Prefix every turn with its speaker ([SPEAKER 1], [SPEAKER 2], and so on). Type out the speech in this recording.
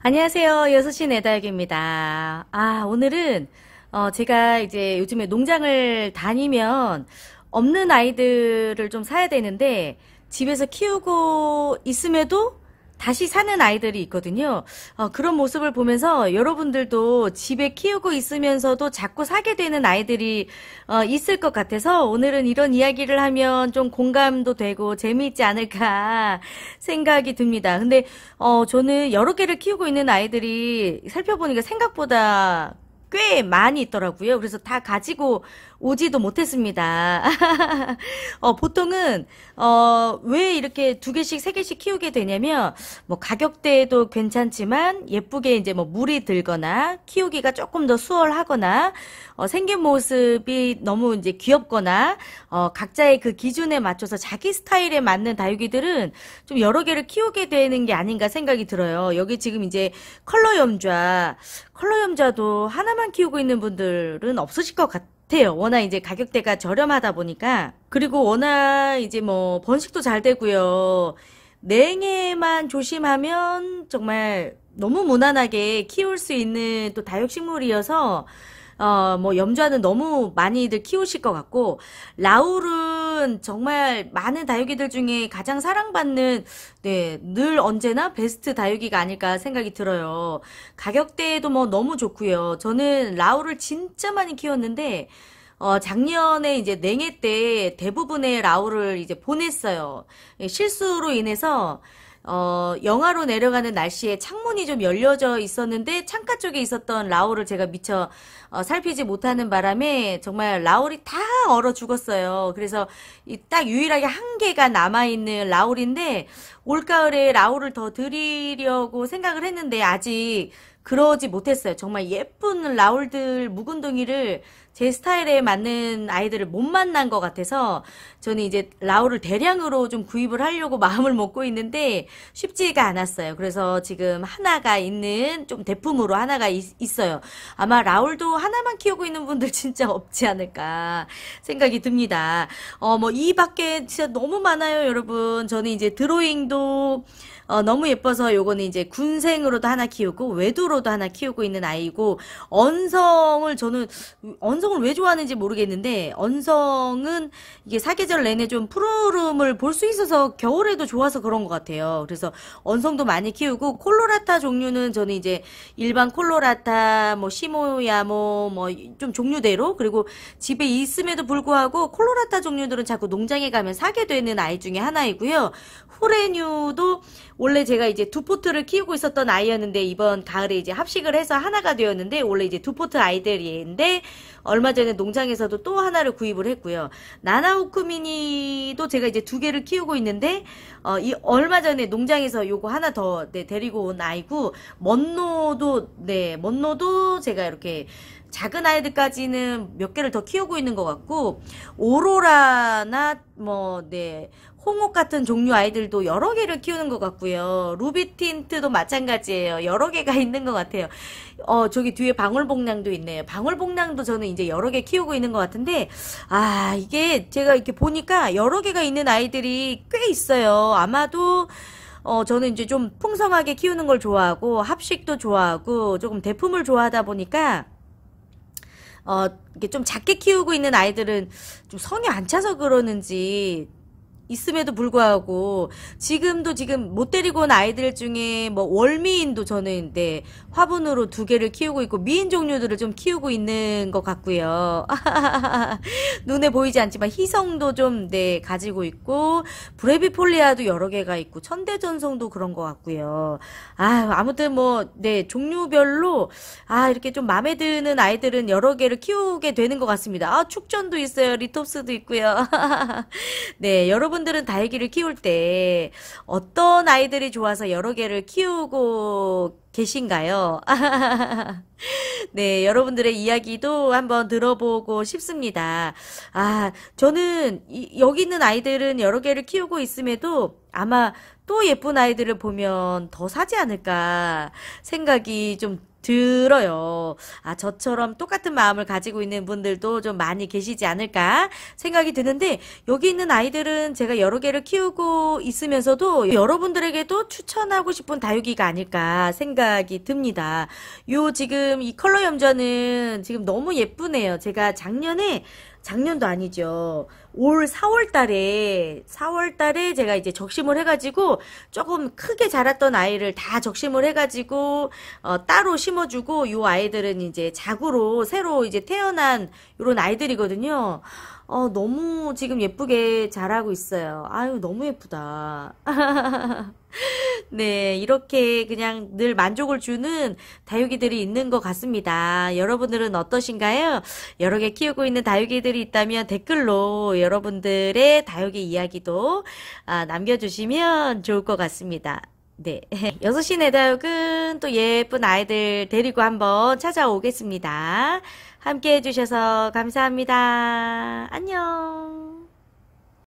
[SPEAKER 1] 안녕하세요. 6시 내달기입니다. 아, 오늘은, 어, 제가 이제 요즘에 농장을 다니면 없는 아이들을 좀 사야 되는데, 집에서 키우고 있음에도 다시 사는 아이들이 있거든요. 어, 그런 모습을 보면서 여러분들도 집에 키우고 있으면서도 자꾸 사게 되는 아이들이 어, 있을 것 같아서 오늘은 이런 이야기를 하면 좀 공감도 되고 재미있지 않을까 생각이 듭니다. 근데 어, 저는 여러 개를 키우고 있는 아이들이 살펴보니까 생각보다 꽤 많이 있더라고요. 그래서 다 가지고 오지도 못했습니다. 어, 보통은 어, 왜 이렇게 두 개씩 세 개씩 키우게 되냐면 뭐 가격대도 괜찮지만 예쁘게 이제 뭐 물이 들거나 키우기가 조금 더 수월하거나 어, 생긴 모습이 너무 이제 귀엽거나 어, 각자의 그 기준에 맞춰서 자기 스타일에 맞는 다육이들은 좀 여러 개를 키우게 되는 게 아닌가 생각이 들어요. 여기 지금 이제 컬러 염좌, 컬러 염좌도 하나 하나만 키우고 있는 분들은 없으실 것 같아요. 워낙 이제 가격대가 저렴하다 보니까. 그리고 워낙 이제 뭐 번식도 잘 되고요. 냉해만 조심하면 정말 너무 무난하게 키울 수 있는 또 다육식물이어서 어, 뭐 염좌는 너무 많이들 키우실 것 같고 라울은 정말 많은 다육이들 중에 가장 사랑받는 네, 늘 언제나 베스트 다육이가 아닐까 생각이 들어요. 가격대도 뭐 너무 좋고요. 저는 라울을 진짜 많이 키웠는데 어, 작년에 이제 냉해 때 대부분의 라울을 이제 보냈어요. 예, 실수로 인해서 어, 영화로 내려가는 날씨에 창문이 좀 열려져 있었는데 창가 쪽에 있었던 라울을 제가 미처 어, 살피지 못하는 바람에 정말 라울이 다 얼어 죽었어요. 그래서 이딱 유일하게 한 개가 남아있는 라울인데 올가을에 라울을 더 드리려고 생각을 했는데 아직 그러지 못했어요. 정말 예쁜 라울들 묵은둥이를 제 스타일에 맞는 아이들을 못 만난 것 같아서 저는 이제 라오를 대량으로 좀 구입을 하려고 마음을 먹고 있는데 쉽지가 않았어요. 그래서 지금 하나가 있는 좀 대품으로 하나가 있, 어요 아마 라울도 하나만 키우고 있는 분들 진짜 없지 않을까 생각이 듭니다. 어, 뭐 이 밖에 진짜 너무 많아요, 여러분. 저는 이제 드로잉도 어, 너무 예뻐서 요거는 이제 군생으로도 하나 키우고 외도로도 하나 키우고 있는 아이고 언성을 저는 언성 언성을 왜 좋아하는지 모르겠는데 언성은 이게 사계절 내내 좀 푸르름을 볼 수 있어서 겨울에도 좋아서 그런 것 같아요. 그래서 언성도 많이 키우고 콜로라타 종류는 저는 이제 일반 콜로라타 뭐 시모야모 뭐좀 뭐 종류대로 그리고 집에 있음에도 불구하고 콜로라타 종류들은 자꾸 농장에 가면 사게 되는 아이 중에 하나이고요. 후레뉴도 원래 제가 이제 두 포트를 키우고 있었던 아이였는데 이번 가을에 이제 합식을 해서 하나가 되었는데 원래 이제 두 포트 아이들인데 이 얼마 전에 농장에서도 또 하나를 구입을 했고요. 나나우쿠미니도 제가 이제 두 개를 키우고 있는데 어, 이 얼마 전에 농장에서 요거 하나 더 네, 데리고 온 아이고 먼노도 네 먼노도 제가 이렇게 작은 아이들까지는 몇 개를 더 키우고 있는 것 같고 오로라나 뭐네 홍옥 같은 종류 아이들도 여러 개를 키우는 것 같고요. 루비 틴트도 마찬가지예요. 여러 개가 있는 것 같아요. 어, 저기 뒤에 방울복랑도 있네요. 방울복랑도 저는 이제 여러 개 키우고 있는 것 같은데, 아, 이게 제가 이렇게 보니까 여러 개가 있는 아이들이 꽤 있어요. 아마도, 어, 저는 이제 좀 풍성하게 키우는 걸 좋아하고, 합식도 좋아하고, 조금 대품을 좋아하다 보니까, 어, 이게 좀 작게 키우고 있는 아이들은 좀 성이 안 차서 그러는지 있음에도 불구하고 지금도 지금 못 데리고 온 아이들 중에 뭐 월미인도 저는 네, 화분으로 두 개를 키우고 있고 미인 종류들을 좀 키우고 있는 것 같고요. 눈에 보이지 않지만 희성도 좀 네, 가지고 있고 브레비폴리아도 여러 개가 있고 천대전성도 그런 것 같고요. 아, 아무튼 뭐 네, 종류별로 아, 이렇게 좀 마음에 드는 아이들은 여러 개를 키우게 되는 것 같습니다. 아, 축전도 있어요. 리톱스도 있고요. 네, 여러분 여러분들은 다이기를 키울 때 어떤 아이들이 좋아서 여러 개를 키우고 계신가요? 네, 여러분들의 이야기도 한번 들어보고 싶습니다. 아, 저는 이, 여기 있는 아이들은 여러 개를 키우고 있음에도 아마 또 예쁜 아이들을 보면 더 사지 않을까 생각이 좀 들어요. 아, 저처럼 똑같은 마음을 가지고 있는 분들도 좀 많이 계시지 않을까 생각이 드는데, 여기 있는 아이들은 제가 여러 개를 키우고 있으면서도 여러분들에게도 추천하고 싶은 다육이가 아닐까 생각이 듭니다. 요 지금 이 컬러 염전는 지금 너무 예쁘네요. 제가 작년에 작년도 아니죠. 올 4월 달에, 4월 달에 제가 이제 적심을 해가지고 조금 크게 자랐던 아이를 다 적심을 해가지고, 어, 따로 심어주고, 요 아이들은 이제 자구로 새로 이제 태어난 요런 아이들이거든요. 어, 너무 지금 예쁘게 자라고 있어요. 아유, 너무 예쁘다. 네, 이렇게 그냥 늘 만족을 주는 다육이들이 있는 것 같습니다. 여러분들은 어떠신가요? 여러 개 키우고 있는 다육이들이 있다면 댓글로 여러분들의 다육이 이야기도 아, 남겨주시면 좋을 것 같습니다. 네. 6시 내 다육은 또 예쁜 아이들 데리고 한번 찾아오겠습니다. 함께 해주셔서 감사합니다. 안녕.